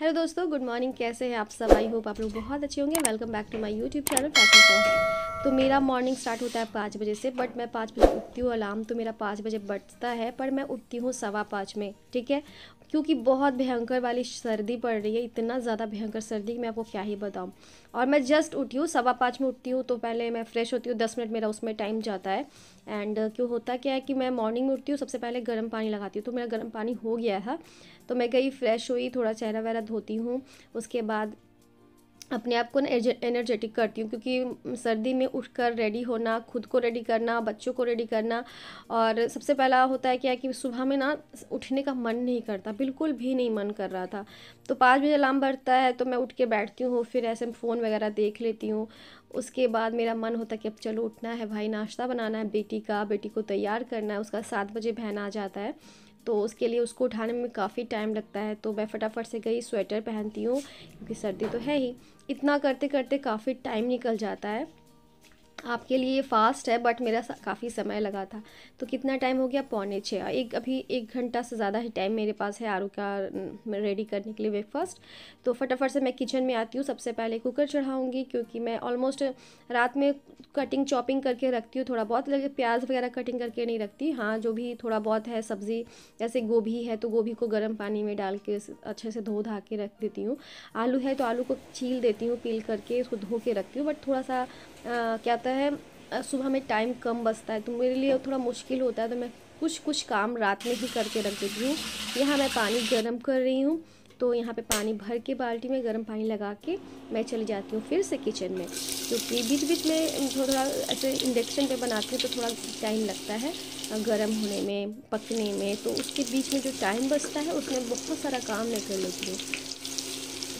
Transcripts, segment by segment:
hello दोस्तों good morning कैसे हैं आप सब आई होप आप लोग बहुत अच्छे होंगे welcome back to my YouTube channel fashion for तो मेरा मॉर्निंग स्टार्ट होता है पाँच बजे से बट मैं पाँच बजे उठती हूँ अलार्म तो मेरा पाँच बजे बजता है पर मैं उठती हूँ सवा पाँच में ठीक है क्योंकि बहुत भयंकर वाली सर्दी पड़ रही है इतना ज़्यादा भयंकर सर्दी कि मैं आपको क्या ही बताऊँ और मैं जस्ट उठी हूँ सवा पाँच में उठती हूँ तो पहले मैं फ्रेश होती हूँ दस मिनट मेरा उसमें टाइम जाता है एंड क्यों होता क्या है कि मैं मॉर्निंग में उठती हूँ सबसे पहले गर्म पानी लगाती हूँ तो मेरा गर्म पानी हो गया है तो मैं गई फ्रेश हुई थोड़ा चेहरा वगैरह धोती हूँ उसके बाद अपने आप को ना एनर्जेटिक करती हूँ क्योंकि सर्दी में उठकर रेडी होना खुद को रेडी करना बच्चों को रेडी करना और सबसे पहला होता है क्या कि सुबह में ना उठने का मन नहीं करता बिल्कुल भी नहीं मन कर रहा था तो पाँच बजे अलार्म बढ़ता है तो मैं उठ के बैठती हूँ फिर ऐसे फ़ोन वगैरह देख लेती हूँ उसके बाद मेरा मन होता है कि अब चलो उठना है भाई नाश्ता बनाना है बेटी का बेटी को तैयार करना है उसका सात बजे बहन आ जाता है तो उसके लिए उसको उठाने में काफ़ी टाइम लगता है तो मैं फटाफट से गई स्वेटर पहनती हूँ क्योंकि सर्दी तो है ही इतना करते करते काफ़ी टाइम निकल जाता है आपके लिए ये फास्ट है बट मेरा काफ़ी समय लगा था तो कितना टाइम हो गया पौने छः एक अभी एक घंटा से ज़्यादा ही टाइम मेरे पास है आरू का रेडी करने के लिए ब्रेकफास्ट तो फटाफट से मैं किचन में आती हूँ सबसे पहले कुकर चढ़ाऊँगी क्योंकि मैं ऑलमोस्ट रात में कटिंग चॉपिंग करके रखती हूँ थोड़ा बहुत लगे प्याज वगैरह कटिंग करके नहीं रखती हाँ जो भी थोड़ा बहुत है सब्ज़ी जैसे गोभी है तो गोभी को गर्म पानी में डाल के अच्छे से धो धा के रख देती हूँ आलू है तो आलू को छील देती हूँ पील करके उसको धो के रखती हूँ बट थोड़ा सा क्या आता है सुबह में टाइम कम बचता है तो मेरे लिए थोड़ा मुश्किल होता है तो मैं कुछ कुछ काम रात में ही करके रख देती हूँ यहाँ मैं पानी गर्म कर रही हूँ तो यहाँ पे पानी भर के बाल्टी में गर्म पानी लगा के मैं चली जाती हूँ फिर से किचन में क्योंकि बीच बीच में थोड़ा ऐसे इंडक्शन पे बनाती हूँ तो थोड़ा टाइम लगता है गर्म होने में पकने में तो उसके बीच में जो टाइम बचता है उसमें बहुत सारा काम मैं कर लेती हूँ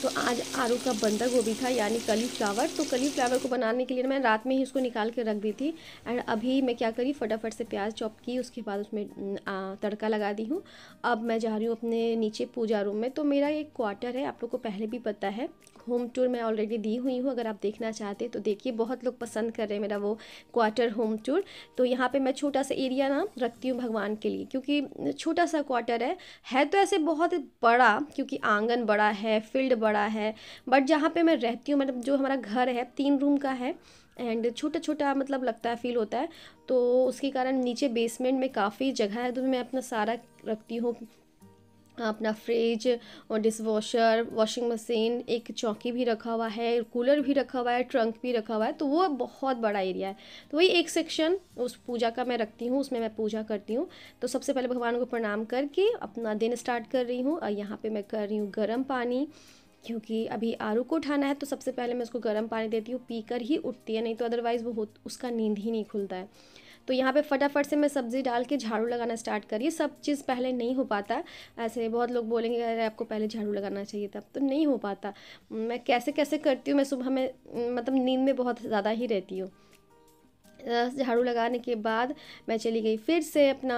तो आज आलू का बंदा गोभी था यानी कली फ्लावर तो कली फ्लावर को बनाने के लिए मैं रात में ही उसको निकाल के रख दी थी एंड अभी मैं क्या करी फटाफट से प्याज चॉप की उसके बाद उसमें तड़का लगा दी हूँ अब मैं जा रही हूँ अपने नीचे पूजा रूम में तो मेरा एक क्वार्टर है आप लोग को पहले भी पता है होम टूर मैं ऑलरेडी दी हुई हूँ अगर आप देखना चाहते तो देखिए बहुत लोग पसंद कर रहे हैं मेरा वो क्वार्टर होम टूर तो यहाँ पर मैं छोटा सा एरिया ना रखती हूँ भगवान के लिए क्योंकि छोटा सा क्वार्टर है है तो ऐसे बहुत बड़ा क्योंकि आंगन बड़ा है फील्ड बड़ा है बट जहाँ पर मैं रहती हूँ मतलब जो हमारा घर है तीन रूम का है एंड छोटा छोटा मतलब लगता है फील होता है तो उसके कारण नीचे बेसमेंट में काफ़ी जगह है तो मैं अपना सारा रखती हूँ अपना फ्रिज और डिस वॉशर वॉशिंग मशीन एक चौकी भी रखा हुआ है कूलर भी रखा हुआ है ट्रंक भी रखा हुआ है तो वो बहुत बड़ा एरिया है तो वही एक सेक्शन उस पूजा का मैं रखती हूँ उसमें मैं पूजा करती हूँ तो सबसे पहले भगवान को प्रणाम करके अपना दिन स्टार्ट कर रही हूँ और यहाँ पर मैं कर रही हूँ गर्म पानी क्योंकि अभी आरू को उठाना है तो सबसे पहले मैं उसको गर्म पानी देती हूँ पीकर ही उठती है नहीं तो अदरवाइज़ वो हो उसका नींद ही नहीं खुलता है तो यहाँ पे फटाफट से मैं सब्ज़ी डाल के झाड़ू लगाना स्टार्ट करिए सब चीज़ पहले नहीं हो पाता ऐसे बहुत लोग बोलेंगे अरे आपको पहले झाड़ू लगाना चाहिए तब तो नहीं हो पाता मैं कैसे कैसे करती हूँ मैं सुबह में मतलब नींद में बहुत ज़्यादा ही रहती हूँ झाड़ू लगाने के बाद मैं चली गई फिर से अपना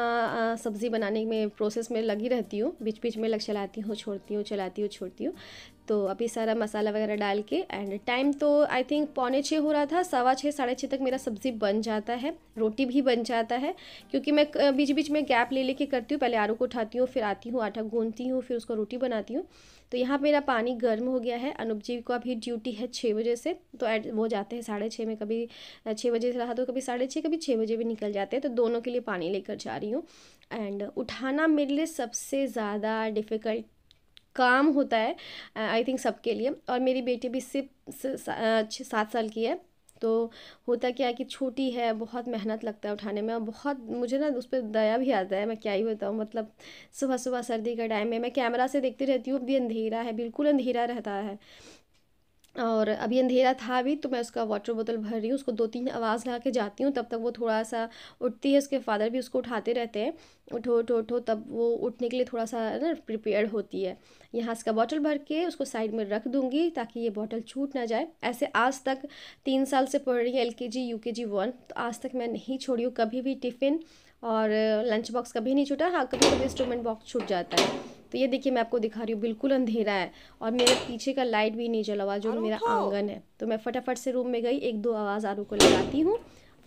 सब्ज़ी बनाने में प्रोसेस में लगी रहती हूँ बीच बीच में लग चलाती हूँ छोड़ती हूँ चलाती हूँ छोड़ती हूँ तो अभी सारा मसाला वगैरह डाल के एंड टाइम तो आई थिंक पौने छः हो रहा था सवा छः साढ़े छः तक मेरा सब्ज़ी बन जाता है रोटी भी बन जाता है क्योंकि मैं बीच बीच में गैप ले लेके करती हूँ पहले आरू को उठाती हूँ फिर आती हूँ आटा गूंदती हूँ फिर उसको रोटी बनाती हूँ तो यहाँ मेरा पानी गर्म हो गया है अनुप जी को अभी ड्यूटी है छः बजे से तो वो जाते हैं साढ़े छः में कभी छः बजे से रहा तो कभी साढ़े छः कभी छः बजे भी निकल जाते हैं तो दोनों के लिए पानी लेकर जा रही हूँ एंड उठाना मेरे लिए सबसे ज़्यादा डिफ़िकल्ट काम होता है आई थिंक सबके लिए और मेरी बेटी भी सिर्फ छः सात साल की है तो होता क्या है कि छोटी है बहुत मेहनत लगता है उठाने में और बहुत मुझे ना उस पर दया भी आता है मैं क्या ही बताऊँ मतलब सुबह सुबह सर्दी का टाइम है मैं कैमरा से देखती रहती हूँ अभी अंधेरा है बिल्कुल अंधेरा रहता है और अभी अंधेरा था भी तो मैं उसका वाटर बोतल भर रही हूँ उसको दो तीन आवाज़ लगा के जाती हूँ तब तक वो थोड़ा सा उठती है उसके फादर भी उसको उठाते रहते हैं उठो उठो उठो तब वो उठने के लिए थोड़ा सा ना प्रिपेयर होती है यहाँ इसका बॉटल भर के उसको साइड में रख दूँगी ताकि ये बॉटल छूट ना जाए ऐसे आज तक तीन साल से पढ़ रही है एल के जी यू के जी वन तो आज तक मैं नहीं छोड़ी हूँ कभी भी टिफ़िन और लंच बॉक्स कभी नहीं छूटा हाँ कभी कभी इंस्ट्रूमेंट बॉक्स छूट जाता है तो ये देखिए मैं आपको दिखा रही हूँ बिल्कुल अंधेरा है और मेरे पीछे का लाइट भी नहीं जला हुआ जो मेरा आंगन है तो मैं फटाफट से रूम में गई एक दो आवाज़ आरू को लगाती हूँ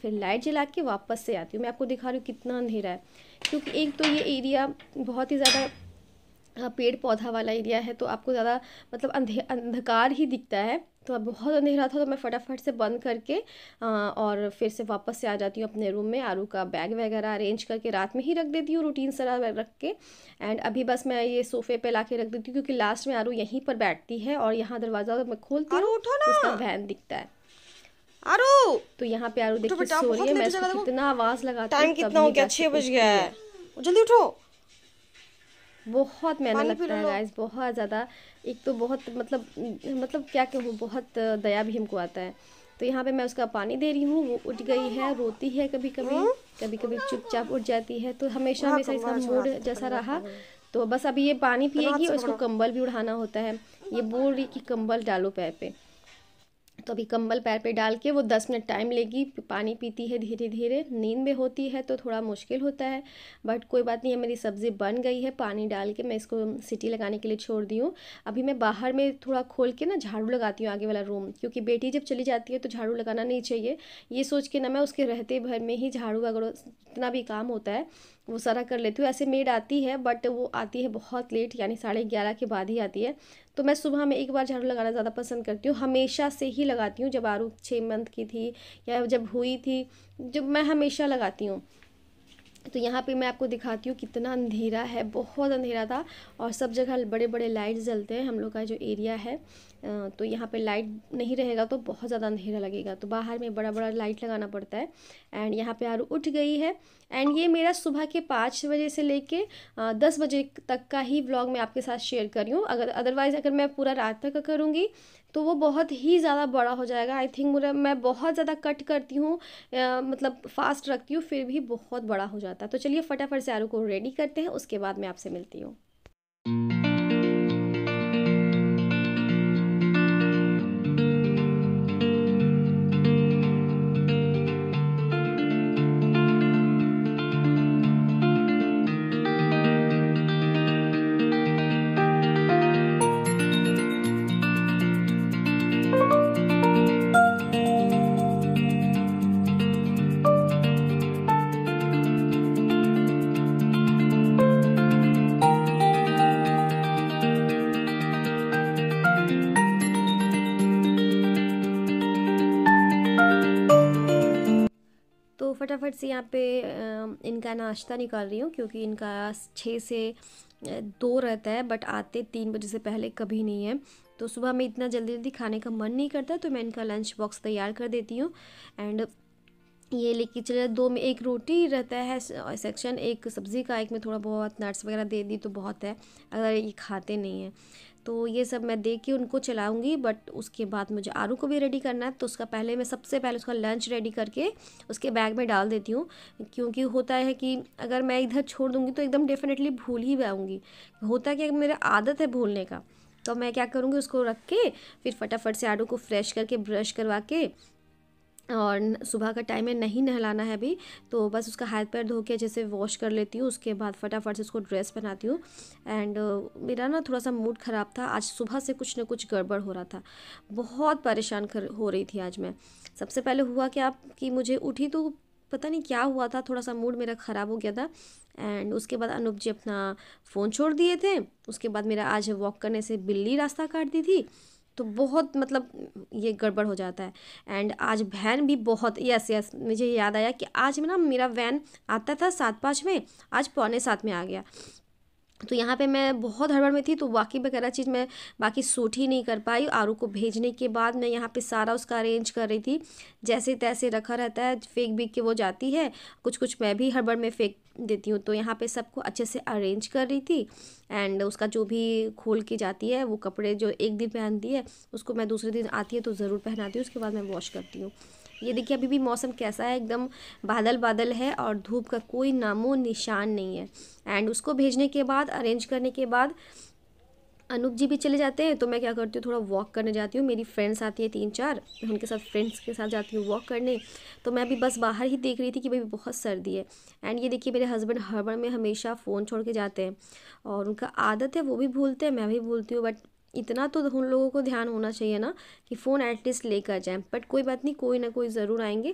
फिर लाइट जला के वापस से आती हूँ मैं आपको दिखा रही हूँ कितना अंधेरा है क्योंकि एक तो ये एरिया बहुत ही ज़्यादा पेड़ पौधा वाला एरिया है तो आपको ज़्यादा मतलब अंधे अंधकार ही दिखता है तो अब बहुत अंधेरा था तो मैं फटाफट से बंद करके आ, और फिर से वापस से आ जाती हूँ अपने रूम में आरू का बैग वगैरह अरेंज करके रात में ही रख देती हूँ रूटीन सारा रख के एंड अभी बस मैं ये सोफे पे ला के रख देती हूँ क्योंकि लास्ट में आरू यहीं पर बैठती है और यहाँ दरवाज़ा तो मैं खोलती हूँ उसका वैन दिखता है आरू तो यहाँ पे आरू देखिए सो रही है मैं इतना आवाज लगाता हूँ कितना हो गया छः बज गया है जल्दी उठो बहुत मेहनत लगता है गाइस बहुत ज़्यादा एक तो बहुत मतलब मतलब क्या कहूँ बहुत दया भी हमको आता है तो यहाँ पे मैं उसका पानी दे रही हूँ वो उठ गई है रोती है कभी कभी कभी कभी चुपचाप उठ जाती है तो हमेशा हाँ, हमेशा इसका मूड जैसा रहा तो बस अभी ये पानी पिएगी और इसको कंबल भी उड़ाना होता है ये बोल रही कि कंबल डालो पैर पे तो अभी कंबल पैर पे डाल के वो दस मिनट टाइम लेगी पानी पीती है धीरे धीरे नींद में होती है तो थोड़ा मुश्किल होता है बट कोई बात नहीं है मेरी सब्ज़ी बन गई है पानी डाल के मैं इसको सीटी लगाने के लिए छोड़ दी हूँ अभी मैं बाहर में थोड़ा खोल के ना झाड़ू लगाती हूँ आगे वाला रूम क्योंकि बेटी जब चली जाती है तो झाड़ू लगाना नहीं चाहिए ये सोच के ना मैं उसके रहते भर में ही झाड़ू वगैरह जितना भी काम होता है वो सारा कर लेती हूँ ऐसे मेड आती है बट वो आती है बहुत लेट यानी साढ़े ग्यारह के बाद ही आती है तो मैं सुबह में एक बार झाड़ू लगाना ज़्यादा पसंद करती हूँ हमेशा से ही लगाती हूँ जब आरू छः मंथ की थी या जब हुई थी जब मैं हमेशा लगाती हूँ तो यहाँ पे मैं आपको दिखाती हूँ कितना अंधेरा है बहुत अंधेरा था और सब जगह बड़े बड़े लाइट जलते हैं हम लोग का जो एरिया है तो यहाँ पे लाइट नहीं रहेगा तो बहुत ज़्यादा अंधेरा लगेगा तो बाहर में बड़ा बड़ा लाइट लगाना पड़ता है एंड यहाँ पे आरू उठ गई है एंड ये मेरा सुबह के पाँच बजे से ले दस बजे तक का ही ब्लॉग मैं आपके साथ शेयर करी हूँ अगर अदरवाइज़ अगर मैं पूरा रात तक करूँगी तो वो बहुत ही ज़्यादा बड़ा हो जाएगा आई थिंक मुझे मैं बहुत ज़्यादा कट करती हूँ मतलब फास्ट रखती हूँ फिर भी बहुत बड़ा हो जाता है तो चलिए फटाफट से आलू को रेडी करते हैं उसके बाद मैं आपसे मिलती हूँ फटाफट से यहाँ पे इनका नाश्ता निकाल रही हूँ क्योंकि इनका छः से दो रहता है बट आते तीन बजे से पहले कभी नहीं है तो सुबह में इतना जल्दी जल्दी खाने का मन नहीं करता तो मैं इनका लंच बॉक्स तैयार कर देती हूँ एंड ये लेके चले दो में एक रोटी रहता है सेक्शन एक सब्ज़ी का एक में थोड़ा बहुत नट्स वगैरह दे दी तो बहुत है अगर ये खाते नहीं हैं तो ये सब मैं देख के उनको चलाऊंगी बट उसके बाद मुझे आरू को भी रेडी करना है तो उसका पहले मैं सबसे पहले उसका लंच रेडी करके उसके बैग में डाल देती हूँ क्योंकि होता है कि अगर मैं इधर छोड़ दूँगी तो एकदम डेफिनेटली भूल ही जाऊँगी होता क्या मेरा आदत है भूलने का तो मैं क्या करूँगी उसको रख के फिर फटाफट से आडू को फ्रेश करके ब्रश करवा के और सुबह का टाइम है नहीं नहलाना है अभी तो बस उसका हाथ पैर धो के जैसे वॉश कर लेती हूँ उसके बाद फटाफट से उसको ड्रेस पहनाती हूँ एंड uh, मेरा ना थोड़ा सा मूड ख़राब था आज सुबह से कुछ ना कुछ गड़बड़ हो रहा था बहुत परेशान कर हो रही थी आज मैं सबसे पहले हुआ क्या कि मुझे उठी तो पता नहीं क्या हुआ था थोड़ा सा मूड मेरा ख़राब हो गया था एंड उसके बाद अनूप जी अपना फ़ोन छोड़ दिए थे उसके बाद मेरा आज वॉक करने से बिल्ली रास्ता काट दी थी तो बहुत मतलब ये गड़बड़ हो जाता है एंड आज वैन भी बहुत यस यस मुझे याद आया कि आज ना मेरा वैन आता था सात पाँच में आज पौने सात में आ गया तो यहाँ पे मैं बहुत हड़बड़ में थी तो बाकी वगैरह चीज़ मैं बाकी सूट ही नहीं कर पाई आरू को भेजने के बाद मैं यहाँ पे सारा उसका अरेंज कर रही थी जैसे तैसे रखा रहता है फेंक भी के वो जाती है कुछ कुछ मैं भी हड़बड़ में फेंक देती हूँ तो यहाँ पे सबको अच्छे से अरेंज कर रही थी एंड उसका जो भी खोल के जाती है वो कपड़े जो एक दिन पहनती है उसको मैं दूसरे दिन आती है तो ज़रूर पहनाती हूँ उसके बाद मैं वॉश करती हूँ ये देखिए अभी भी मौसम कैसा है एकदम बादल बादल है और धूप का कोई नामो निशान नहीं है एंड उसको भेजने के बाद अरेंज करने के बाद अनूप जी भी चले जाते हैं तो मैं क्या करती हूँ थोड़ा वॉक करने जाती हूँ मेरी फ्रेंड्स आती है तीन चार उनके साथ फ्रेंड्स के साथ जाती हूँ वॉक करने तो मैं भी बस बाहर ही देख रही थी कि भाई बहुत सर्दी है एंड ये देखिए मेरे हस्बैंड हड़बड़ में हमेशा फ़ोन छोड़ के जाते हैं और उनका आदत है वो भी भूलते हैं मैं भी भूलती हूँ बट इतना तो उन लोगों को ध्यान होना चाहिए ना कि फ़ोन एटलीस्ट लेकर जाएं बट कोई बात नहीं कोई ना कोई ज़रूर आएंगे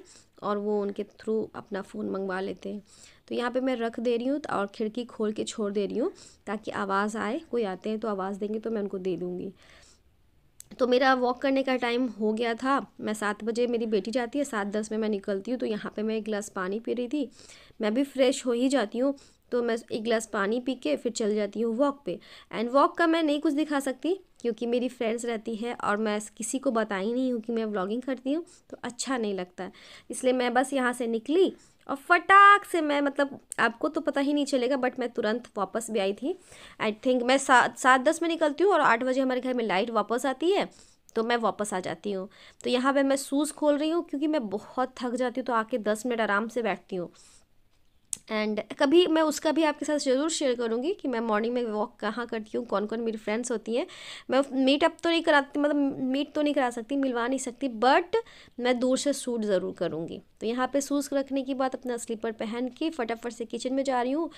और वो उनके थ्रू अपना फ़ोन मंगवा लेते हैं तो यहाँ पे मैं रख दे रही हूँ और खिड़की खोल के छोड़ दे रही हूँ ताकि आवाज़ आए कोई आते हैं तो आवाज़ देंगे तो मैं उनको दे दूँगी तो मेरा वॉक करने का टाइम हो गया था मैं सात बजे मेरी बेटी जाती है सात दस में मैं निकलती हूँ तो यहाँ पे मैं एक गिलास पानी पी रही थी मैं भी फ्रेश हो ही जाती हूँ तो मैं एक गिलास पानी पी के फिर चल जाती हूँ वॉक पे एंड वॉक का मैं नहीं कुछ दिखा सकती क्योंकि मेरी फ्रेंड्स रहती है और मैं किसी को बता ही नहीं हूँ कि मैं व्लॉगिंग करती हूँ तो अच्छा नहीं लगता इसलिए मैं बस यहाँ से निकली और फटाक से मैं मतलब आपको तो पता ही नहीं चलेगा बट मैं तुरंत वापस भी आई थी आई थिंक मैं सात सात दस में निकलती हूँ और आठ बजे हमारे घर में लाइट वापस आती है तो मैं वापस आ जाती हूँ तो यहाँ पे मैं शूज़ खोल रही हूँ क्योंकि मैं बहुत थक जाती हूँ तो आके दस मिनट आराम से बैठती हूँ एंड कभी मैं उसका भी आपके साथ ज़रूर शेयर करूँगी कि मैं मॉर्निंग में वॉक कहाँ करती हूँ कौन कौन मेरी फ्रेंड्स होती हैं मैं मीटअप तो नहीं कराती मतलब मीट तो नहीं करा सकती मिलवा नहीं सकती बट मैं दूर से सूट ज़रूर करूँगी तो यहाँ पे सूज रखने की बात अपना स्लीपर पहन के फटाफट से किचन में जा रही हूँ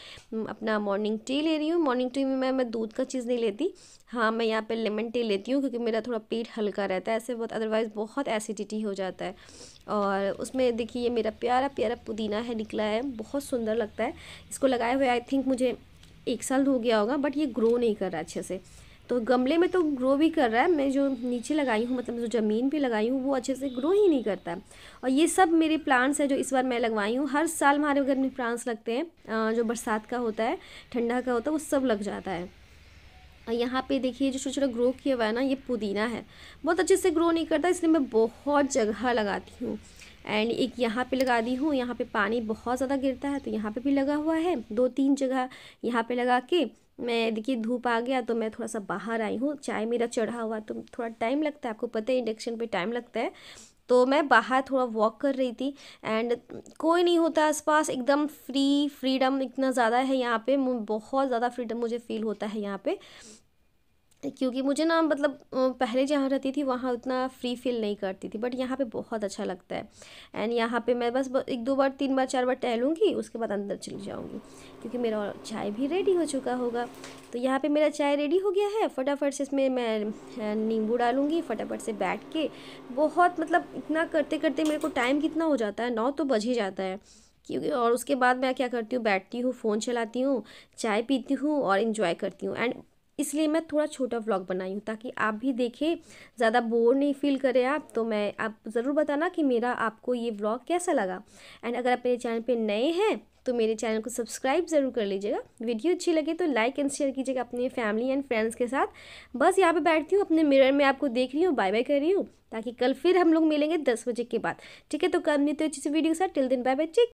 अपना मॉर्निंग टी ले रही हूँ मॉर्निंग टी में मैं मैं दूध का चीज़ नहीं लेती हाँ मैं यहाँ पर लेमन टी लेती हूँ क्योंकि मेरा थोड़ा पेट हल्का रहता है ऐसे बहुत अदरवाइज़ बहुत एसिडिटी हो जाता है और उसमें देखिए ये मेरा प्यारा प्यारा पुदीना है निकला है बहुत सुंदर लगता है इसको लगाए हुए आई थिंक मुझे एक साल हो गया होगा बट ये ग्रो नहीं कर रहा अच्छे से तो गमले में तो ग्रो भी कर रहा है मैं जो नीचे लगाई हूँ मतलब जो ज़मीन पे लगाई हूँ वो अच्छे से ग्रो ही नहीं करता है और ये सब मेरे प्लांट्स हैं जो इस बार मैं लगवाई हूँ हर साल हमारे घर में प्लांट्स लगते हैं जो बरसात का होता है ठंडा का होता है वो सब लग जाता है यहाँ पे देखिए जो छोटा छोटा ग्रो किया हुआ है ना ये पुदीना है बहुत अच्छे से ग्रो नहीं करता इसलिए मैं बहुत जगह लगाती हूँ एंड एक यहाँ पे लगा दी हूँ यहाँ पे पानी बहुत ज़्यादा गिरता है तो यहाँ पे भी लगा हुआ है दो तीन जगह यहाँ पे लगा के मैं देखिए धूप आ गया तो मैं थोड़ा सा बाहर आई हूँ चाय मेरा चढ़ा हुआ तो थोड़ा टाइम लगता है आपको पता है इंडक्शन पे टाइम लगता है तो मैं बाहर थोड़ा वॉक कर रही थी एंड कोई नहीं होता आसपास एकदम फ्री फ्रीडम इतना ज़्यादा है यहाँ पे बहुत ज़्यादा फ्रीडम मुझे फील होता है यहाँ पे क्योंकि मुझे ना मतलब पहले जहाँ रहती थी वहाँ उतना फ्री फील नहीं करती थी बट यहाँ पे बहुत अच्छा लगता है एंड यहाँ पे मैं बस एक दो बार तीन बार चार बार टहलूँगी उसके बाद अंदर चली जाऊँगी क्योंकि मेरा चाय भी रेडी हो चुका होगा तो यहाँ पे मेरा चाय रेडी हो गया है फटाफट से इसमें मैं नींबू डालूँगी फटाफट से बैठ के बहुत मतलब इतना करते करते मेरे को टाइम कितना हो जाता है नौ तो बज ही जाता है क्योंकि और उसके बाद मैं क्या करती हूँ बैठती हूँ फ़ोन चलाती हूँ चाय पीती हूँ और इन्जॉय करती हूँ एंड इसलिए मैं थोड़ा छोटा व्लॉग बनाई हूँ ताकि आप भी देखें ज़्यादा बोर नहीं फील करें आप तो मैं आप ज़रूर बताना कि मेरा आपको ये व्लॉग कैसा लगा एंड अगर आप मेरे चैनल पर नए हैं तो मेरे चैनल को सब्सक्राइब ज़रूर कर लीजिएगा वीडियो अच्छी लगे तो लाइक एंड शेयर कीजिएगा अपने फैमिली एंड फ्रेंड्स के साथ बस यहाँ पे बैठती हूँ अपने मिरर में आपको देख रही हूँ बाय बाय कर रही हूँ ताकि कल फिर हम लोग मिलेंगे दस बजे के बाद ठीक है तो कल मिलते हो अच्छी वीडियो के साथ टिल दिन बाय बाय